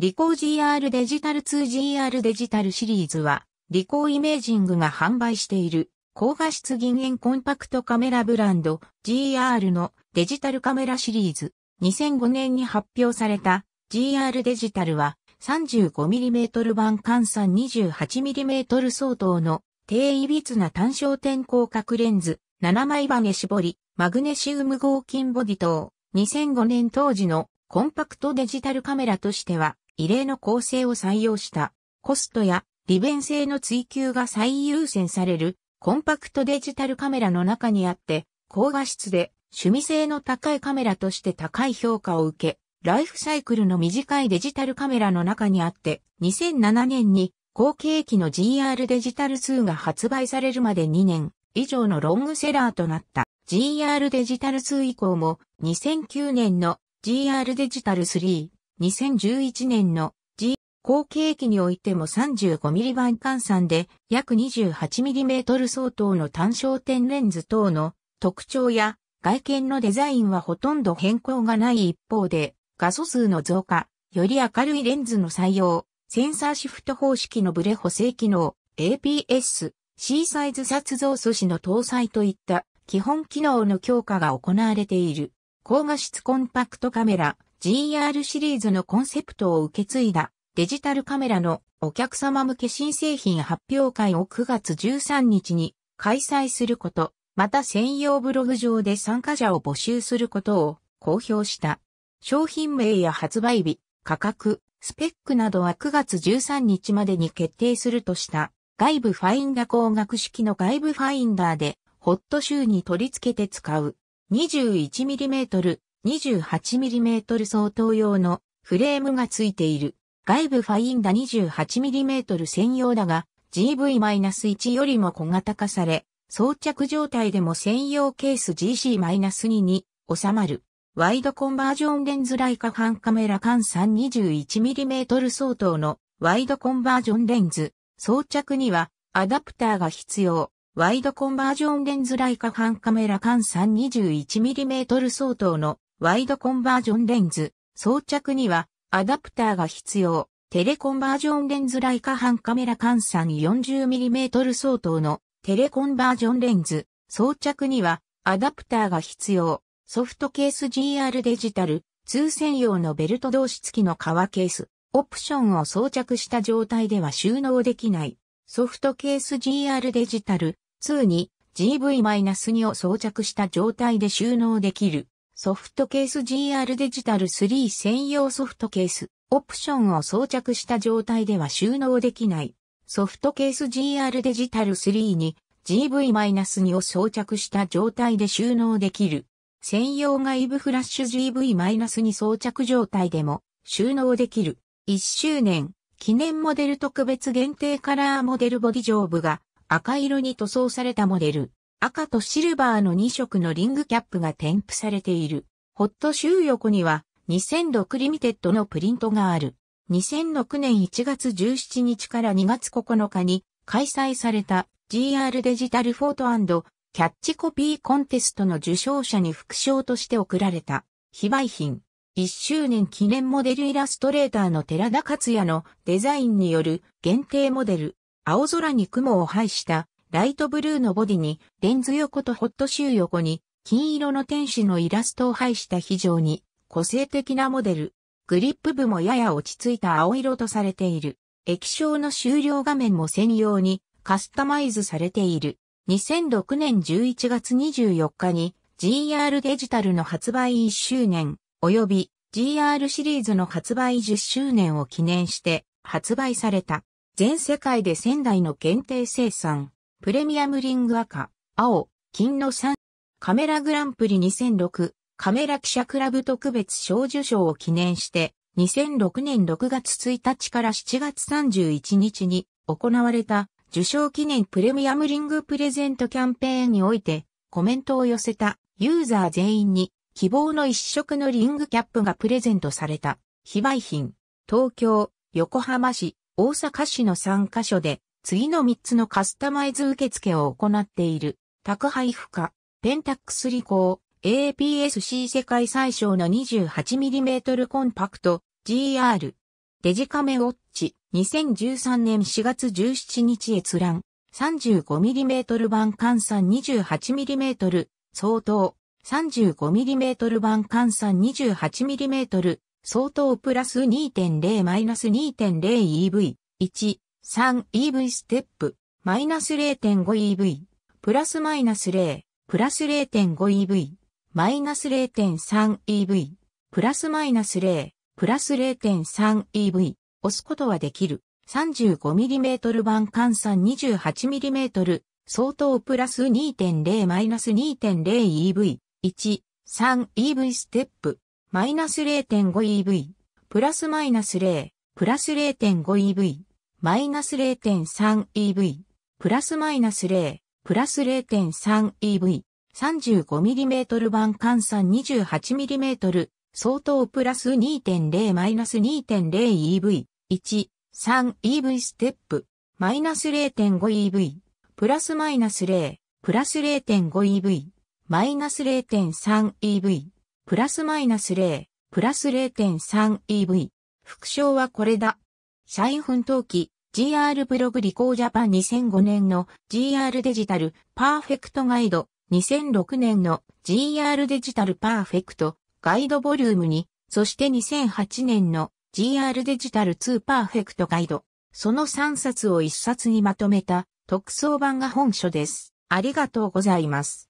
リコー GR デジタル 2GR デジタルシリーズは、リコーイメージングが販売している、高画質銀塩コンパクトカメラブランド GR のデジタルカメラシリーズ。2005年に発表された GR デジタルは 35mm 版換算 28mm 相当の低いびつな単焦点広角レンズ、7枚バネ絞り、マグネシウム合金ボディ等、2005年当時のコンパクトデジタルカメラとしては異例の構成を採用した、コストや利便性の追求が最優先される、コンパクトデジタルカメラの中にあって、高画質で趣味性の高いカメラとして高い評価を受け、ライフサイクルの短いデジタルカメラの中にあって、2007年に後継機の GR デジタル2が発売されるまで2年以上のロングセラーとなった GR デジタル2以降も2009年の GR デジタル3 2011年の G 後継機においても 35mm ン換算で約 28mm 相当の単焦点レンズ等の特徴や外見のデザインはほとんど変更がない一方で画素数の増加、より明るいレンズの採用、センサーシフト方式のブレ補正機能、APS、C サイズ撮像素子の搭載といった基本機能の強化が行われている。高画質コンパクトカメラ、GR シリーズのコンセプトを受け継いだデジタルカメラのお客様向け新製品発表会を9月13日に開催すること、また専用ブログ上で参加者を募集することを公表した。商品名や発売日、価格、スペックなどは9月13日までに決定するとした。外部ファインダ光学式の外部ファインダーでホットシューに取り付けて使う 21mm 28mm 相当用のフレームがついている。外部ファインダ 28mm 専用だが GV-1 よりも小型化され、装着状態でも専用ケース GC-2 に収まる。ワイドコンバージョンレンズライカ半カメラ換算 21mm 相当のワイドコンバージョンレンズ。装着にはアダプターが必要。ワイドコンバージョンレンズライカ半カメラ換算 21mm 相当のワイドコンバージョンレンズ、装着にはアダプターが必要。テレコンバージョンレンズライカ半カメラ換算 40mm 相当のテレコンバージョンレンズ、装着にはアダプターが必要。ソフトケース GR デジタル、通専用のベルト同士付きの革ケース、オプションを装着した状態では収納できない。ソフトケース GR デジタル2に GV-2 を装着した状態で収納できる。ソフトケース GR デジタル3専用ソフトケース、オプションを装着した状態では収納できない。ソフトケース GR デジタル3に GV-2 を装着した状態で収納できる。専用外部フラッシュ GV-2 装着状態でも収納できる。1周年記念モデル特別限定カラーモデルボディ上部が赤色に塗装されたモデル。赤とシルバーの2色のリングキャップが添付されている。ホットシ横には2006リミテッドのプリントがある。2006年1月17日から2月9日に開催された GR デジタルフォートキャッチコピーコンテストの受賞者に副賞として贈られた非売品。1周年記念モデルイラストレーターの寺田克也のデザインによる限定モデル。青空に雲を配したライトブルーのボディに、レンズ横とホットシュー横に、金色の天使のイラストを配した非常に個性的なモデル。グリップ部もやや落ち着いた青色とされている。液晶の終了画面も専用にカスタマイズされている。2006年11月24日に GR デジタルの発売1周年及び GR シリーズの発売10周年を記念して発売された。全世界で仙台の限定生産。プレミアムリング赤、青、金の3、カメラグランプリ2006、カメラ記者クラブ特別賞受賞を記念して、2006年6月1日から7月31日に行われた受賞記念プレミアムリングプレゼントキャンペーンにおいてコメントを寄せたユーザー全員に希望の一色のリングキャップがプレゼントされた非売品東京、横浜市、大阪市の3カ所で次の3つのカスタマイズ受付を行っている。宅配負荷、ペンタックスリコー、APS-C 世界最小の 28mm コンパクト、GR。デジカメウォッチ、2013年4月17日閲覧。35mm 版換算 28mm 相当 35mm 版換算 28mm 相当プラス 2.0-2.0EV1 3EV ステップ、マイナス 0.5EV、プラスマイナス0、プラス 0.5EV、マイナス 0.3EV、プラスマイナス0、プラス 0.3EV、押すことはできる。35mm 版換算 28mm、相当プラス 2.0-2.0EV、1、3EV ステップ、マイナス 0.5EV、プラスマイナス0、プラス 0.5EV、マイナス 0.3EV、プラスマイナス0、プラス 0.3EV、35mm 版換算 28mm、相当プラス2.0マイナス 2.0EV、1、3EV ステップ、マイナス 0.5EV、プラスマイナス0、プラス 0.5EV、マイナス 0.3EV、プラスマイナス0、プラス 0.3EV。副賞はこれだ。社員奮闘記 GR ブログリコージャパン2005年の GR デジタルパーフェクトガイド2006年の GR デジタルパーフェクトガイドボリューム2そして2008年の GR デジタル2パーフェクトガイドその3冊を1冊にまとめた特装版が本書です。ありがとうございます。